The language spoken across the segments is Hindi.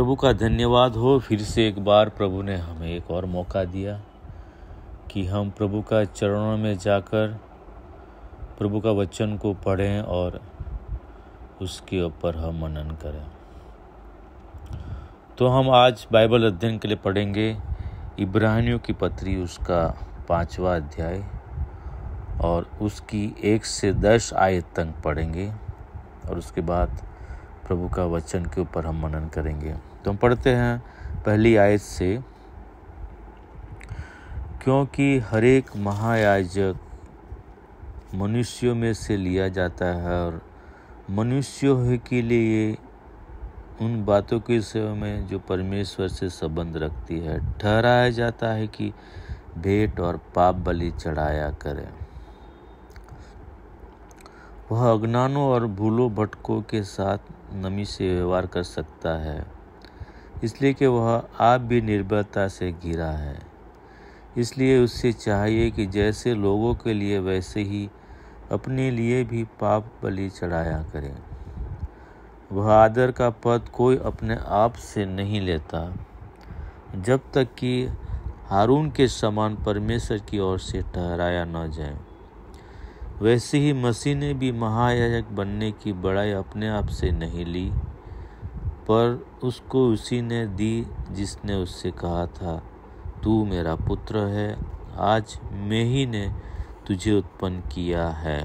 प्रभु का धन्यवाद हो फिर से एक बार प्रभु ने हमें एक और मौका दिया कि हम प्रभु का चरणों में जाकर प्रभु का वचन को पढ़ें और उसके ऊपर हम मनन करें तो हम आज बाइबल अध्ययन के लिए पढ़ेंगे इब्राहियों की पत्री उसका पांचवा अध्याय और उसकी एक से दस आयत तक पढ़ेंगे और उसके बाद प्रभु का वचन के ऊपर हम मनन करेंगे तो हम पढ़ते हैं पहली आयत से क्योंकि हरेक महायाजक मनुष्यों में से लिया जाता है और मनुष्य के लिए उन बातों के सेवा में जो परमेश्वर से संबंध रखती है ठहराया जाता है कि भेंट और पाप बलि चढ़ाया करें वह अज्ञानों और भूलो भटकों के साथ नमी से व्यवहार कर सकता है इसलिए कि वह आप भी निर्भरता से घिरा है इसलिए उससे चाहिए कि जैसे लोगों के लिए वैसे ही अपने लिए भी पाप बलि चढ़ाया करें वह आदर का पद कोई अपने आप से नहीं लेता जब तक कि हारून के समान परमेश्वर की ओर से ठहराया न जाए वैसे ही मसीह ने भी महायाजक बनने की बड़ाई अपने आप से नहीं ली पर उसको उसी ने दी जिसने उससे कहा था तू मेरा पुत्र है आज मैं ही ने तुझे उत्पन्न किया है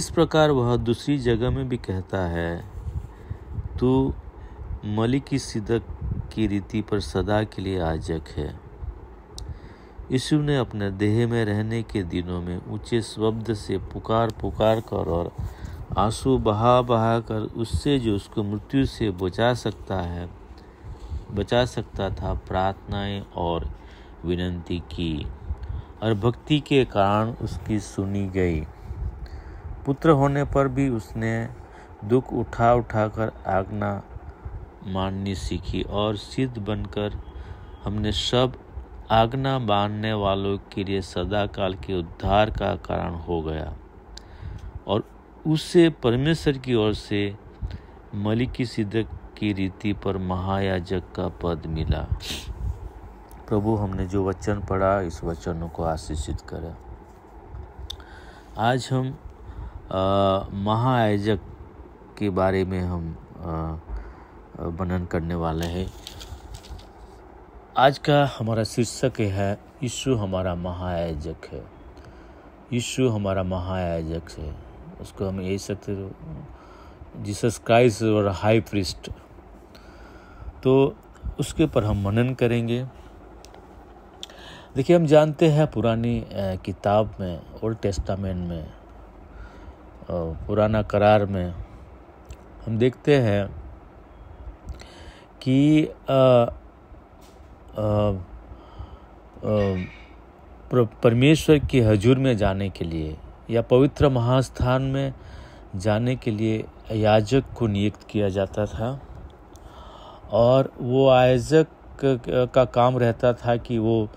इस प्रकार वह दूसरी जगह में भी कहता है तू मलिकी सिदक की रीति पर सदा के लिए आजक है यीशु ने अपने देह में रहने के दिनों में ऊंचे शब्द से पुकार पुकार कर और आंसू बहा बहा कर उससे जो उसको मृत्यु से बचा सकता है बचा सकता था प्रार्थनाएं और विनती की और भक्ति के कारण उसकी सुनी गई पुत्र होने पर भी उसने दुख उठा उठा कर आज्ञा माननी सीखी और सिद्ध बनकर हमने सब आगना बांधने वालों के लिए सदाकाल के उद्धार का कारण हो गया और उसे परमेश्वर की ओर से मलिकी सिद्धक की रीति पर महायाजक का पद मिला प्रभु हमने जो वचन पढ़ा इस वचनों को आशीषित करें आज हम महायाजक के बारे में हम वर्णन करने वाले हैं आज का हमारा शीर्षक है यीशु हमारा महायाजक है यीशु हमारा महायाजक है उसको हम यही सकते जीसस क्राइस्ट और हाई प्रिस्ट तो उसके ऊपर हम मनन करेंगे देखिए हम जानते हैं पुरानी किताब में ओल्ड टेस्टामेंट में पुराना करार में हम देखते हैं कि परमेश्वर के हजूर में जाने के लिए या पवित्र महास्थान में जाने के लिए याजक को नियुक्त किया जाता था और वो आयोजक का काम रहता था कि वो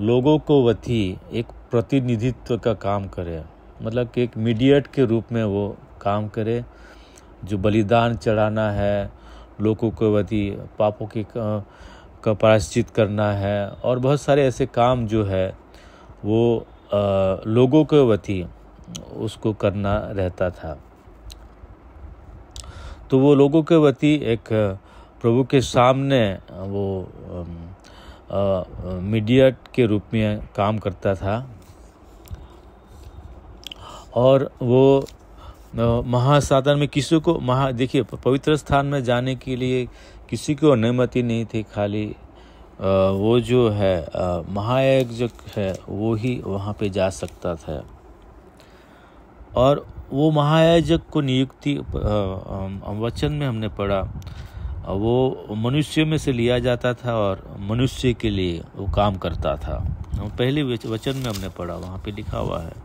लोगों को वती एक प्रतिनिधित्व का काम करे मतलब कि एक मीडिएट के रूप में वो काम करे जो बलिदान चढ़ाना है लोगों को वती पापों के का प्रायश्चित करना है और बहुत सारे ऐसे काम जो है वो लोगों के वती उसको करना रहता था तो वो लोगों के वती एक प्रभु के सामने वो मीडिया के रूप में काम करता था और वो महासाधन में किसी को महा देखिए पवित्र स्थान में जाने के लिए किसी को अनुमति नहीं थी खाली वो जो है महायज्ञ है वो ही वहाँ पे जा सकता था और वो महायाजक को नियुक्ति वचन में हमने पढ़ा वो मनुष्य में से लिया जाता था और मनुष्य के लिए वो काम करता था पहले वचन में हमने पढ़ा वहाँ पे लिखा हुआ है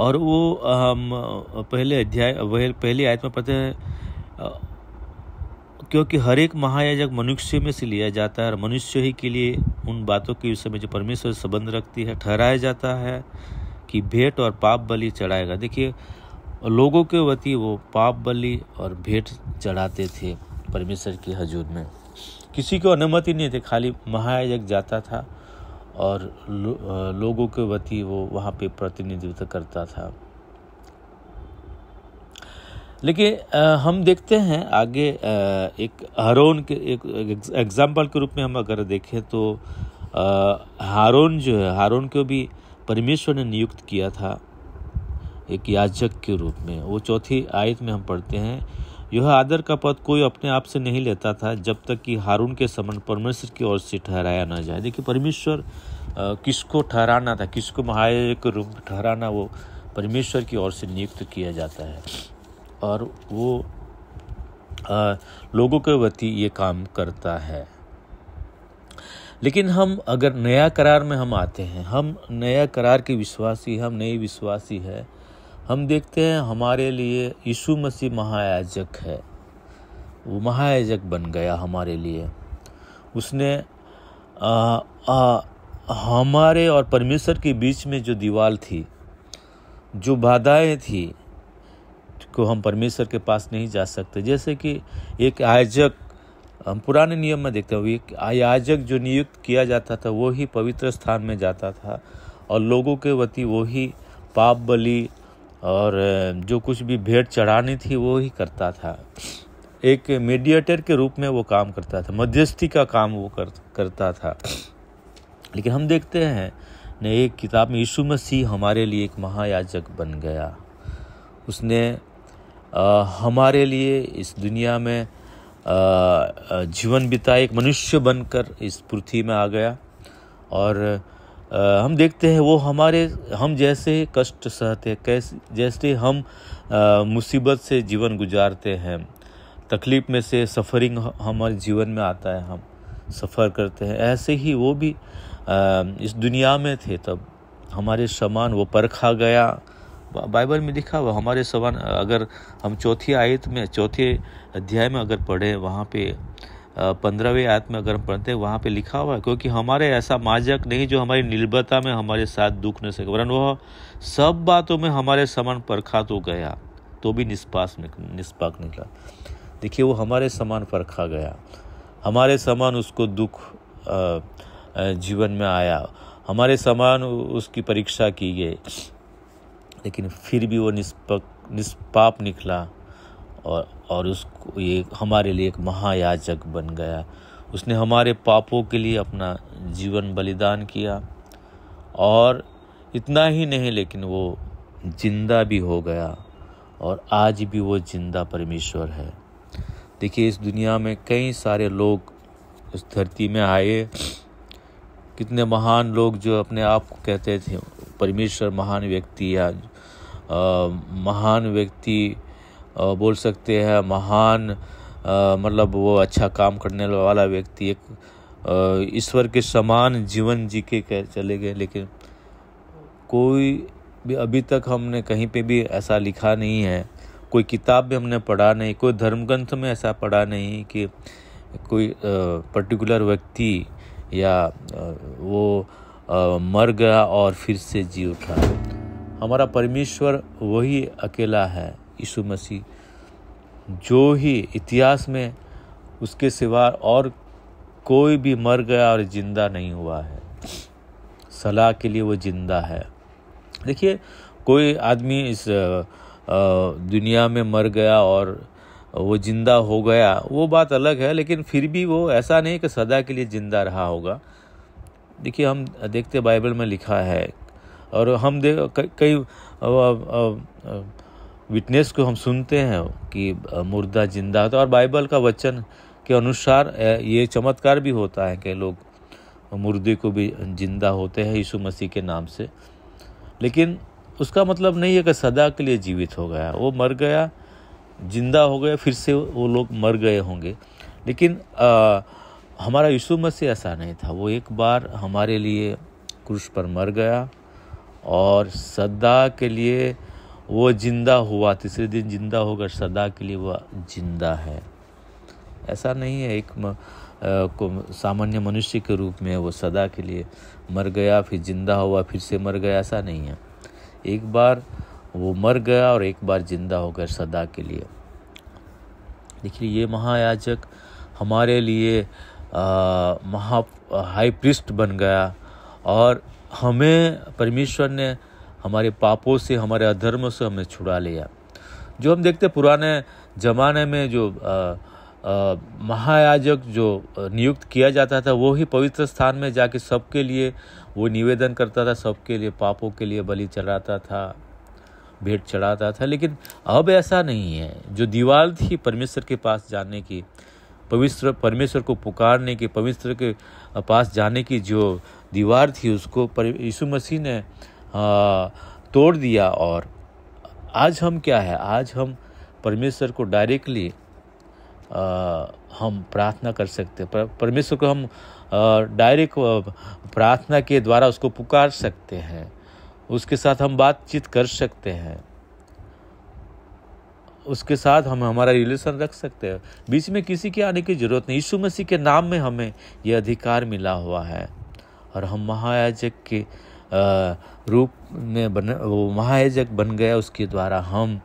और वो हम पहले अध्याय पहली आयत में पढ़ते हैं क्योंकि हर एक महायाजक मनुष्य में से लिया जाता है और मनुष्य ही के लिए उन बातों के विषय में जो परमेश्वर संबंध रखती है ठहराया जाता है कि भेंट और पाप बलि चढ़ाएगा देखिए लोगों के वती वो पाप बलि और भेंट चढ़ाते थे परमेश्वर के हजूर में किसी को अनुमति नहीं थी खाली महायाजक जाता था और लो, लोगों के वति वो वहाँ पे प्रतिनिधित्व करता था लेकिन हम देखते हैं आगे एक हारोन के एक एग्जाम्पल के रूप में हम अगर देखें तो हारोन जो है हारोन को भी परमेश्वर ने नियुक्त किया था एक याजक के रूप में वो चौथी आयत में हम पढ़ते हैं यह आदर का पद कोई अपने आप से नहीं लेता था जब तक कि हारून के समन परमेश्वर की ओर से ठहराया ना जाए देखिए परमेश्वर किसको ठहराना था किसको महाराज के रूप ठहराना वो परमेश्वर की ओर से नियुक्त किया जाता है और वो आ, लोगों के प्रति ये काम करता है लेकिन हम अगर नया करार में हम आते हैं हम नया करार के विश्वासी हम नए विश्वासी है हम देखते हैं हमारे लिए यीशु मसीह महायाजक है वो महायाजक बन गया हमारे लिए उसने आ, आ, हमारे और परमेश्वर के बीच में जो दीवार थी जो बाधाएं थी को हम परमेश्वर के पास नहीं जा सकते जैसे कि एक आयोजक हम पुराने नियम में देखते हुए एक आयोजक जो नियुक्त किया जाता था वो ही पवित्र स्थान में जाता था और लोगों के वती वो ही पाप बलि और जो कुछ भी भेंट चढ़ानी थी वो ही करता था एक मीडिएटर के रूप में वो काम करता था मध्यस्थी का काम वो कर, करता था लेकिन हम देखते हैं ने एक किताब में यीशु मसीह हमारे लिए एक महायाजक बन गया उसने आ, हमारे लिए इस दुनिया में आ, जीवन बिताए एक मनुष्य बनकर इस पृथ्वी में आ गया और हम देखते हैं वो हमारे हम जैसे कष्ट सहते कैसे जैसे हम मुसीबत से जीवन गुजारते हैं तकलीफ़ में से सफ़रिंग हमारे जीवन में आता है हम सफ़र करते हैं ऐसे ही वो भी इस दुनिया में थे तब हमारे समान वो परखा गया बाइबल में लिखा हुआ हमारे समान अगर हम चौथी आयत में चौथे अध्याय में अगर पढ़े वहाँ पे पंद्रहवें आयत में अगर हम पढ़ते हैं वहाँ पे लिखा हुआ है क्योंकि हमारे ऐसा माजक नहीं जो हमारी निर्भरता में हमारे साथ दुख न सके वरन वह सब बातों में हमारे समान परखा तो गया तो भी निष्पास निष्पाक निकला देखिए वो हमारे समान परखा गया हमारे समान उसको दुख जीवन में आया हमारे समान उसकी परीक्षा की गई लेकिन फिर भी वो निष्पक निष्पाप निकला और और उसको ये हमारे लिए एक महायाजक बन गया उसने हमारे पापों के लिए अपना जीवन बलिदान किया और इतना ही नहीं लेकिन वो जिंदा भी हो गया और आज भी वो जिंदा परमेश्वर है देखिए इस दुनिया में कई सारे लोग इस धरती में आए कितने महान लोग जो अपने आप को कहते थे परमेश्वर महान व्यक्ति या आ, महान व्यक्ति बोल सकते हैं महान मतलब वो अच्छा काम करने वाला व्यक्ति एक ईश्वर के समान जीवन जी के चले गए लेकिन कोई भी अभी तक हमने कहीं पे भी ऐसा लिखा नहीं है कोई किताब भी हमने पढ़ा नहीं कोई धर्म ग्रंथ में ऐसा पढ़ा नहीं कि कोई पर्टिकुलर व्यक्ति या वो मर गया और फिर से जी उठा हमारा परमेश्वर वही अकेला है यीशु मसीह जो ही इतिहास में उसके सिवा और कोई भी मर गया और जिंदा नहीं हुआ है सलाह के लिए वो जिंदा है देखिए कोई आदमी इस दुनिया में मर गया और वो जिंदा हो गया वो बात अलग है लेकिन फिर भी वो ऐसा नहीं कि सदा के लिए जिंदा रहा होगा देखिए हम देखते बाइबल में लिखा है और हम दे कई विटनेस को हम सुनते हैं कि मुर्दा जिंदा होता है और बाइबल का वचन के अनुसार ये चमत्कार भी होता है कि लोग मुर्दे को भी जिंदा होते हैं यीशु मसीह के नाम से लेकिन उसका मतलब नहीं है कि सदा के लिए जीवित हो गया वो मर गया जिंदा हो गया फिर से वो लोग मर गए होंगे लेकिन आ, हमारा यीशु मसीह ऐसा नहीं था वो एक बार हमारे लिए क्रूस पर मर गया और सदा के लिए वो जिंदा हुआ तीसरे दिन जिंदा होकर सदा के लिए वह जिंदा है ऐसा नहीं है एक सामान्य मनुष्य के रूप में वो सदा के लिए मर गया फिर जिंदा हुआ फिर से मर गया ऐसा नहीं है एक बार वो मर गया और एक बार जिंदा होकर सदा के लिए देखिए ये महायाजक हमारे लिए महा हाई प्रिस्ट बन गया और हमें परमेश्वर ने हमारे पापों से हमारे अधर्म से हमें छुड़ा लिया जो हम देखते पुराने ज़माने में जो महायाजक जो नियुक्त किया जाता था वो ही पवित्र स्थान में जाके सबके लिए वो निवेदन करता था सबके लिए पापों के लिए बलि चढ़ाता था भेंट चढ़ाता था लेकिन अब ऐसा नहीं है जो दीवार थी परमेश्वर के पास जाने की पवित्र परमेश्वर को पुकारने की पवित्र के पास जाने की जो दीवार थी उसको यीशु मसीह ने तोड़ दिया और आज हम क्या है आज हम परमेश्वर को डायरेक्टली हम प्रार्थना कर सकते हैं परमेश्वर को हम डायरेक्ट प्रार्थना के द्वारा उसको पुकार सकते हैं उसके साथ हम बातचीत कर सकते हैं उसके साथ हम हमारा रिलेशन रख सकते हैं बीच में किसी के आने की जरूरत नहीं यीशु मसीह के नाम में हमें यह अधिकार मिला हुआ है और हम महायाजक के रूप में बन वो महायजक बन गया उसके द्वारा हम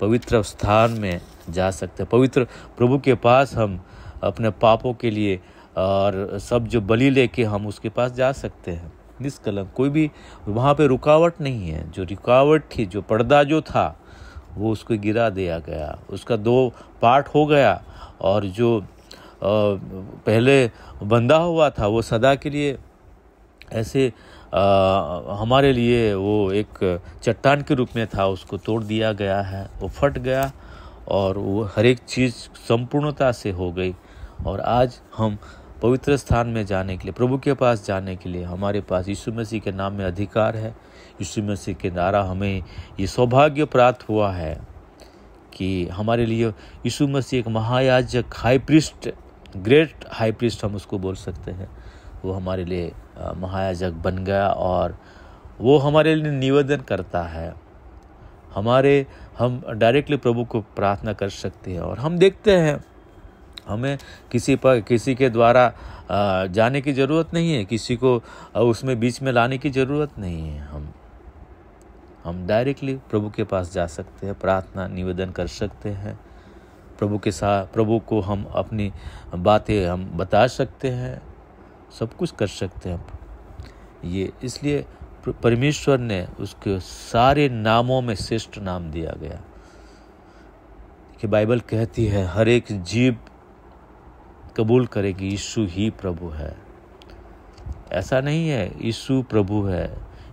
पवित्र स्थान में जा सकते हैं पवित्र प्रभु के पास हम अपने पापों के लिए और सब जो बलि लेके हम उसके पास जा सकते हैं निष्कलंक कोई भी वहाँ पे रुकावट नहीं है जो रुकावट थी जो पर्दा जो था वो उसको गिरा दिया गया उसका दो पार्ट हो गया और जो पहले बंधा हुआ था वो सदा के लिए ऐसे आ, हमारे लिए वो एक चट्टान के रूप में था उसको तोड़ दिया गया है वो फट गया और वो हर एक चीज़ संपूर्णता से हो गई और आज हम पवित्र स्थान में जाने के लिए प्रभु के पास जाने के लिए हमारे पास यीशु मसीह के नाम में अधिकार है यीशु मसीह के द्वारा हमें ये सौभाग्य प्राप्त हुआ है कि हमारे लिए यीशु मसीह एक महायाजक high priest great high priest हम उसको बोल सकते हैं वो हमारे लिए महायाजक बन गया और वो हमारे लिए निवेदन करता है हमारे हम डायरेक्टली प्रभु को प्रार्थना कर सकते हैं और हम देखते हैं हमें किसी पर किसी के द्वारा जाने की ज़रूरत नहीं है किसी को उसमें बीच में लाने की ज़रूरत नहीं है हम हम डायरेक्टली प्रभु के पास जा सकते हैं प्रार्थना निवेदन कर सकते हैं प्रभु के साथ प्रभु को हम अपनी बातें हम बता सकते हैं सब कुछ कर सकते हैं आप ये इसलिए परमेश्वर ने उसके सारे नामों में श्रेष्ठ नाम दिया गया कि बाइबल कहती है हर एक जीव कबूल करे कि यीशु ही प्रभु है ऐसा नहीं है यीशु प्रभु है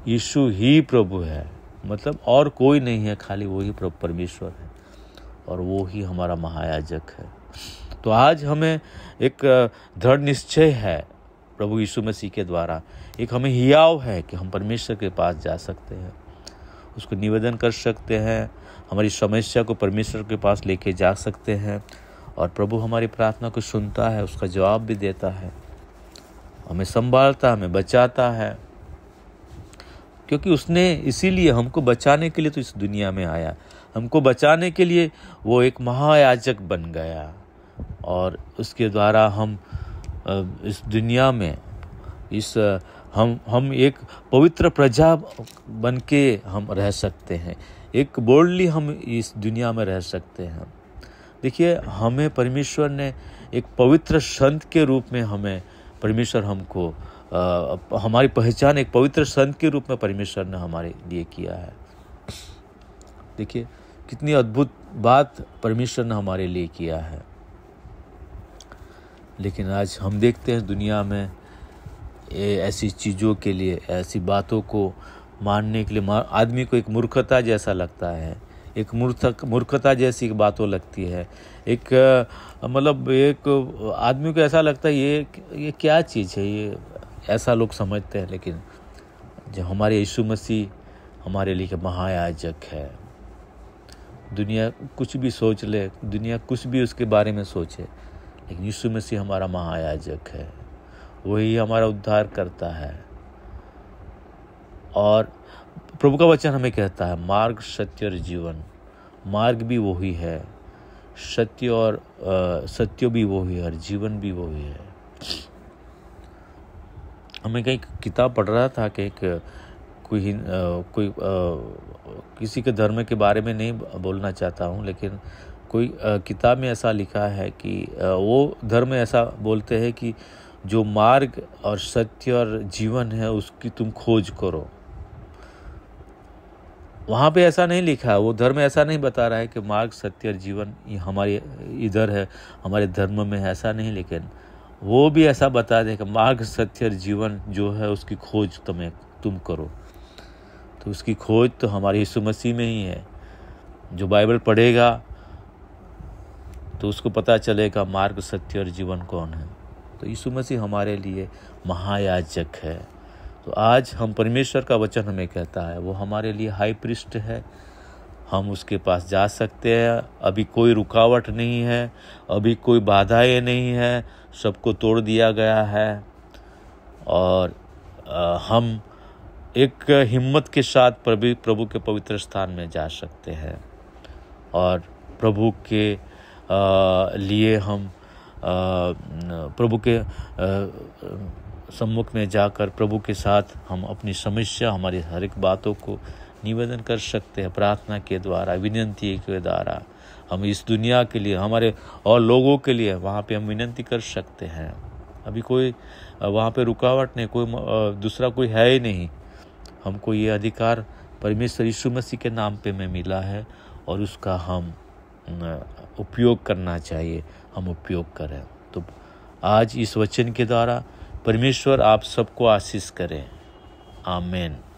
यीशु ही प्रभु है मतलब और कोई नहीं है खाली वही प्रभु परमेश्वर है और वो ही हमारा महायाजक है तो आज हमें एक दृढ़ निश्चय है प्रभु यीशु मसीह के द्वारा एक हमें हियाव है कि हम परमेश्वर के पास जा सकते हैं उसको निवेदन कर सकते हैं हमारी समस्या को परमेश्वर के पास लेके जा सकते हैं और प्रभु हमारी प्रार्थना को सुनता है उसका जवाब भी देता है हमें संभालता हमें बचाता है क्योंकि उसने इसीलिए हमको बचाने के लिए तो इस दुनिया में आया हमको बचाने के लिए वो एक महायाजक बन गया और उसके द्वारा हम इस दुनिया में इस हम हम एक पवित्र प्रजा बन के हम रह सकते हैं एक बोल्डली हम इस दुनिया में रह सकते हैं देखिए हमें परमेश्वर ने एक पवित्र संत के रूप में हमें परमेश्वर हमको आ, हमारी पहचान एक पवित्र संत के रूप में परमेश्वर ने हमारे लिए किया है देखिए कितनी अद्भुत बात परमेश्वर ने हमारे लिए किया है लेकिन आज हम देखते हैं दुनिया में ऐसी चीज़ों के लिए ऐसी बातों को मानने के लिए आदमी को एक मूर्खता जैसा लगता है एक मूर्ख मूर्खता जैसी बातों लगती है एक मतलब एक आदमी को ऐसा लगता है ये ये क्या चीज़ है ये ऐसा लोग समझते हैं लेकिन जो हमारे यीशु मसीह हमारे लिए महायाजक है दुनिया कुछ भी सोच ले दुनिया कुछ भी उसके बारे में सोचे लेकिन यीशु मसीह हमारा महायाजक है वही हमारा उद्धार करता है और प्रभु का वचन हमें कहता है मार्ग सत्य और जीवन मार्ग भी वही है सत्य और सत्य भी वही है और जीवन भी वही है हमें कहीं किताब पढ़ रहा था कि एक कोई कोई किसी के धर्म के बारे में नहीं बोलना चाहता हूँ लेकिन कोई किताब में ऐसा लिखा है कि वो धर्म ऐसा बोलते हैं कि जो मार्ग और सत्य और जीवन है उसकी तुम खोज करो वहाँ पे ऐसा नहीं लिखा वो धर्म ऐसा नहीं बता रहा है कि मार्ग सत्य और जीवन ये हमारे इधर है हमारे धर्म में है ऐसा नहीं लेकिन वो भी ऐसा बता दे कि मार्ग सत्य और जीवन जो है उसकी खोज तुम्हें तुम करो तो उसकी खोज तो हमारे यीशु मसीह में ही है जो बाइबल पढ़ेगा तो उसको पता चलेगा मार्ग सत्य और जीवन कौन है तो यीशु मसीह हमारे लिए महायाजक है तो आज हम परमेश्वर का वचन हमें कहता है वो हमारे लिए हाई पृष्ठ है हम उसके पास जा सकते हैं अभी कोई रुकावट नहीं है अभी कोई बाधाएं नहीं है सबको तोड़ दिया गया है और हम एक हिम्मत के साथ प्रभु प्रभु के पवित्र स्थान में जा सकते हैं और प्रभु के लिए हम प्रभु के सम्मुख में जाकर प्रभु के साथ हम अपनी समस्या हमारी हर एक बातों को निवेदन कर सकते हैं प्रार्थना के द्वारा विनंती के द्वारा हम इस दुनिया के लिए हमारे और लोगों के लिए वहाँ पे हम विनंती कर सकते हैं अभी कोई वहाँ पे रुकावट नहीं कोई दूसरा कोई है ही नहीं हमको ये अधिकार परमेश्वर यीशु मसीह के नाम पे में मिला है और उसका हम उपयोग करना चाहिए हम उपयोग करें तो आज इस वचन के द्वारा परमेश्वर आप सबको आशीष करें आमेन